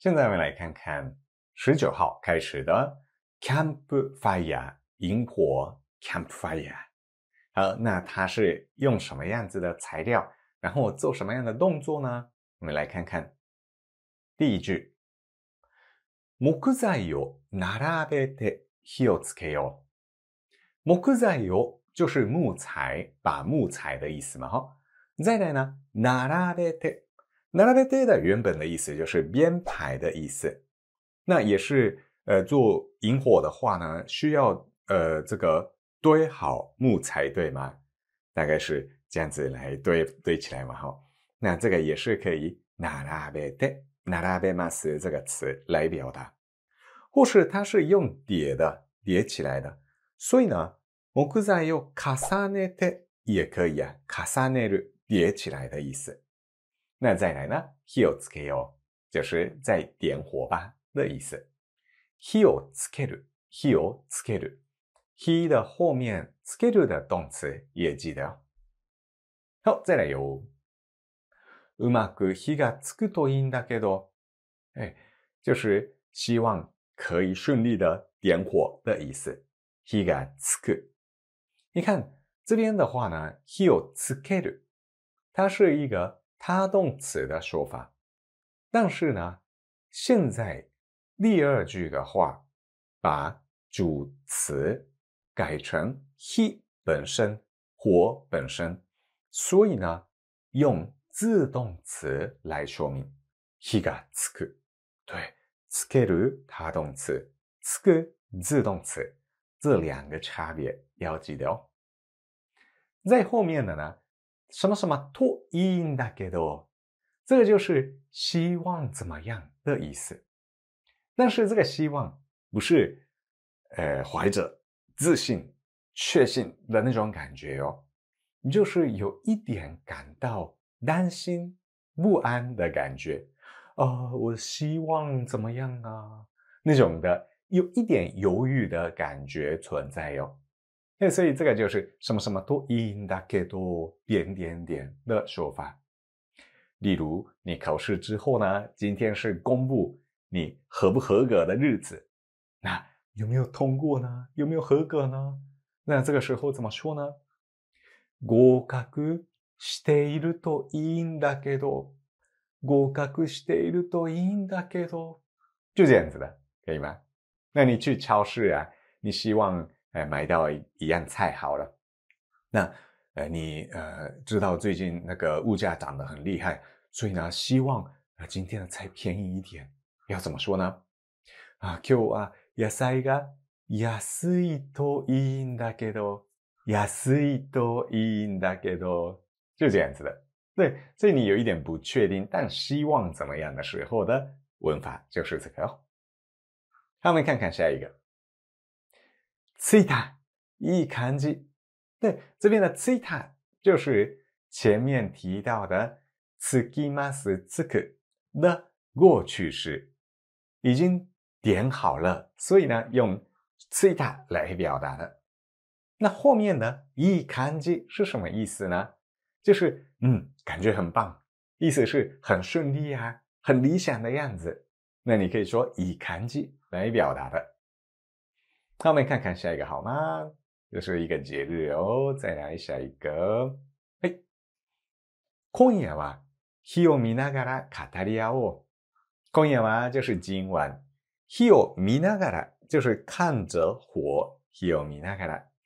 现在我们来看看十九号开始的 campfire 萤火 campfire 好，那它是用什么样子的材料？然后做什么样的动作呢？我们来看看第一句，木材を並べて火をつけよ。木材を就是木材，把木材的意思嘛，哈，再来呢？並べて並べて的原本的意思就是编排的意思，那也是呃做引火的话呢，需要呃这个堆好木材对吗？大概是这样子来堆堆起来嘛哈。那这个也是可以並べて並べます这个词来表达，或是它是用叠的叠起来的，所以呢木材を重ねて也可以啊，重ねる叠起来的意思。那再来呢？火要点，就是在点火吧的意思。火要点，点火要 h 火的后面点的动词也记得哟。好，再来哟。うまく火がつくといいんだけど，哎，就是希望可以顺利的点火的意思。火がつく。你看这边的话呢，火をつける，它是一个。他动词的说法，但是呢，现在第二句的话，把主词改成 he 本身，火本身，所以呢，用自动词来说明。he がつく。对，かける他动词，つく自动词，这两个差别要记得哦。在后面的呢。什么什么トイだけど、这个就是希望怎么样的意思。但是这个希望不是，呃，怀着自信、确信的那种感觉你就是有一点感到担心、不安的感觉。啊，我希望怎么样啊？那种的有一点犹豫的感觉存在哟。哎，所以这个就是什么什么都应该给多点点点的说法。例如，你考试之后呢，今天是公布你合不合格的日子，那有没有通过呢？有没有合格呢？那这个时候怎么说呢？合格しているといいんだけど，合格しているといいんだけど，就这样子的，可以吗？那你去超市啊，你希望。哎，买到一样菜好了。那呃，你呃，知道最近那个物价涨得很厉害，所以呢，希望呃今天的菜便宜一点。要怎么说呢？啊，今日は野菜が安いといいんだけど、安いといいんだけど，就这样子的。对，所以你有一点不确定，但希望怎么样的时候的文法就是这个。让我们看看下一个。ついた、いい感じ。对，这边的ついた就是前面提到的つきますつく的过去式，已经点好了，所以呢用ついた来表达的。那后面呢、いい感じ是什么意思呢？就是嗯，感觉很棒，意思是很顺利啊，很理想的样子。那你可以说いい感じ来表达的。那我们看看下一个好吗？又是一个节日哦，再来下一个。哎，今夜嘛，火，今夜嘛就是今晚，火，就是看着火，火，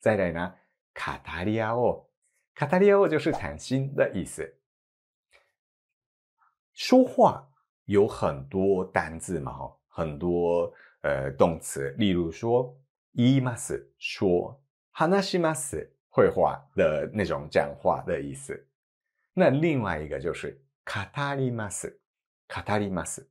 再来呢，卡塔利亚哦，卡塔利亚哦就是谈心的意思。说话有很多单字嘛，哈，很多呃动词，例如说。伊 m a s 说哈纳西马斯绘画的那种讲话的意思。那另外一个就是卡塔里马斯，卡塔里马斯，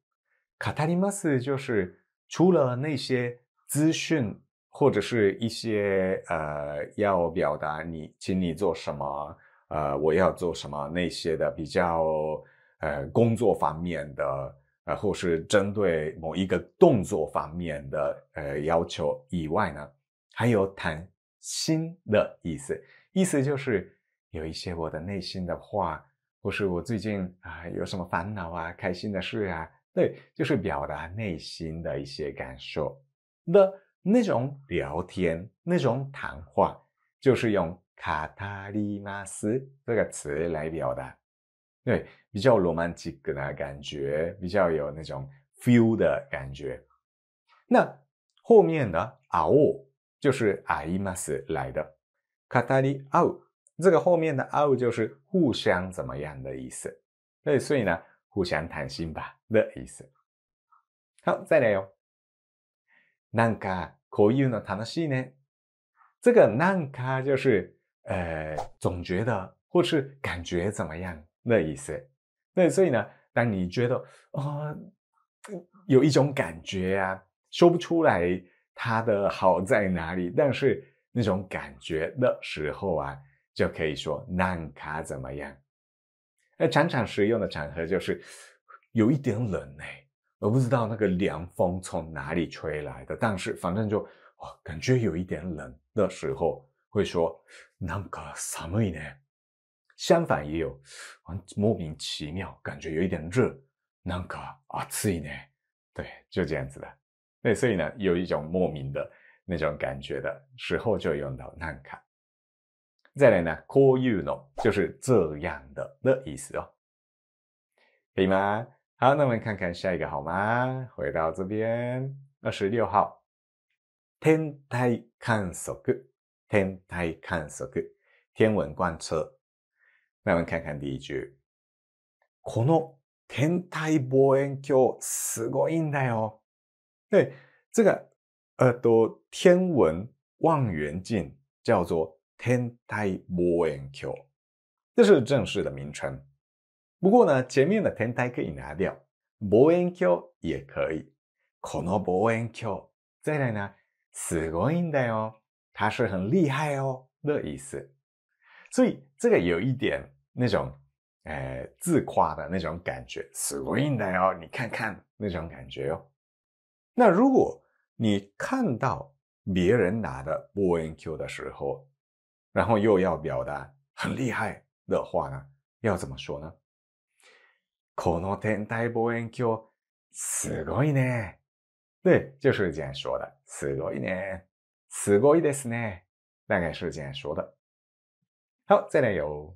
卡塔里马斯就是除了那些资讯或者是一些呃要表达你，请你做什么，呃，我要做什么那些的比较呃工作方面的。啊，或是针对某一个动作方面的呃要求以外呢，还有谈心的意思，意思就是有一些我的内心的话，或是我最近啊有什么烦恼啊、开心的事啊，对，就是表达内心的一些感受的，那种聊天、那种谈话，就是用卡塔丽马斯这个词来表达。对，比较罗曼蒂克的感觉比较有那种 feel 的感觉。那后面的啊哦，就是 “ai mas” 来的卡塔 t a ni ao”，这个后面的 u o 就是互相怎么样的意思。对，所以呢，互相谈心吧的意思。好，再来哟。なんかこういうの楽しいね。这个“なんか”就是呃，总觉得或是感觉怎么样。那意思，那所以呢，当你觉得哦，有一种感觉啊，说不出来它的好在哪里，但是那种感觉的时候啊，就可以说“难卡怎么样”。那常常使用的场合就是有一点冷诶，我不知道那个凉风从哪里吹来的，但是反正就哇，感觉有一点冷的时候，会说“难卡寒いね”。相反也有，很莫名其妙，感觉有一点热，なんか暑いね。对，就这样子的。那所以呢，有一种莫名的那种感觉的时候，就用到なんか。再来呢，こういうの就是这样的的意思哦，可以吗？好，那我们看看下一个好吗？回到这边二十六号，天体观測，天体观測，天文观测。那我们看看 B 柱，この天体望遠鏡すごいんだよ。这个耳朵天文望远镜叫做天体望遠鏡，这是正式的名称。不过呢，前面的天体可以拿掉，望远镜也可以。この望遠鏡、再来呢，すごいんだよ。它是很厉害哦的意思。所以这个有一点。那种，诶，自夸的那种感觉，死不硬的哦，你看看那种感觉哦。那如果你看到别人拿的望远 Q 的时候，然后又要表达很厉害的话呢，要怎么说呢？この天体望遠鏡すごいね。对，就是这样说的。すごいね。すごいですね。大概是这样说的。好，再来有。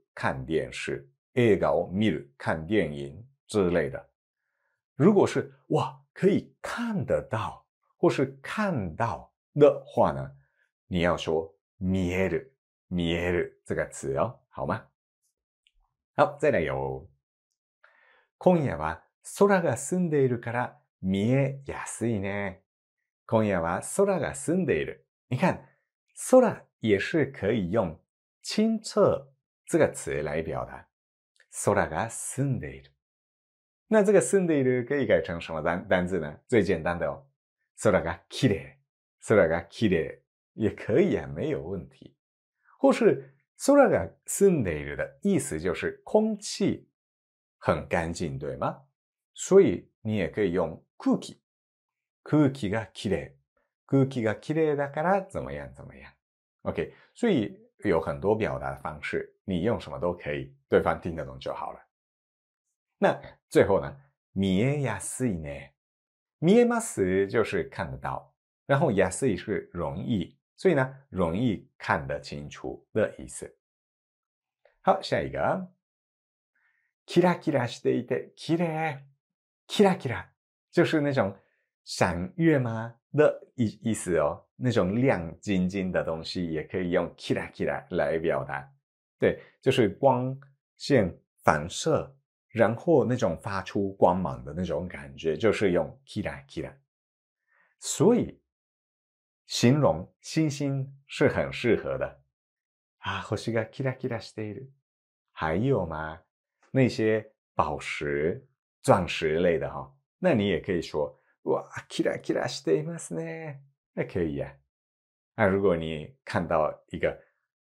看电视、映画を見る、看电影之类的，如果是哇可以看得到或是看到的话呢，你要说“見える”“見える”这个词哦，好吗？好，再来有。今夜は空が澄んでいるから見えやすいね。今夜は空が澄んでいる。你看，空也是可以用清澈。这个词来表达“空が澄んでいる”。那这个“澄んでいる”可以改成什么单单字呢？最简单的哦，“空がきれい、空がきれい”也可以啊，没有问题。或是“空が澄んでいる”的意思就是空气很干净，对吗？所以你也可以用“空気、空気がきれい、空気がきれいだから怎么样怎么样”。OK，所以有很多表达方式。你用什么都可以，对方听得懂就好了。那最后呢？見えやすいね。見えます就是看得到，然后やすい是容易，所以呢，容易看得清楚的意思。好，下一个，キラキラしていて綺麗，キラキラ就是那种闪月吗的意意思哦，那种亮晶晶的东西也可以用キラキラ来表达。对，就是光线反射，然后那种发出光芒的那种感觉，就是用 kira キ i キ a 所以形容星星是很适合的。あ、星がキラキラしている。还有吗？那些宝石、钻石类的哈，那你也可以说哇，kira キラキラしていますね。那可以呀。啊，如果你看到一个。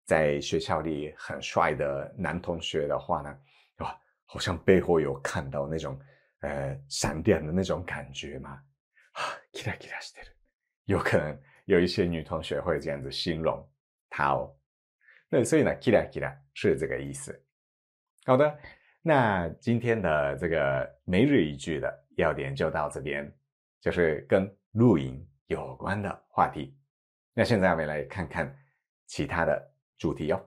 在学校里很帅的男同学的话呢，哇，好像背后有看到那种，呃，闪电的那种感觉嘛，哈，有可能有一些女同学会这样子形容他哦。那所以呢，k i キ a 是这个意思。好的，那今天的这个每日一句的要点就到这边，就是跟露营有关的话题。那现在我们来看看其他的。主题哦。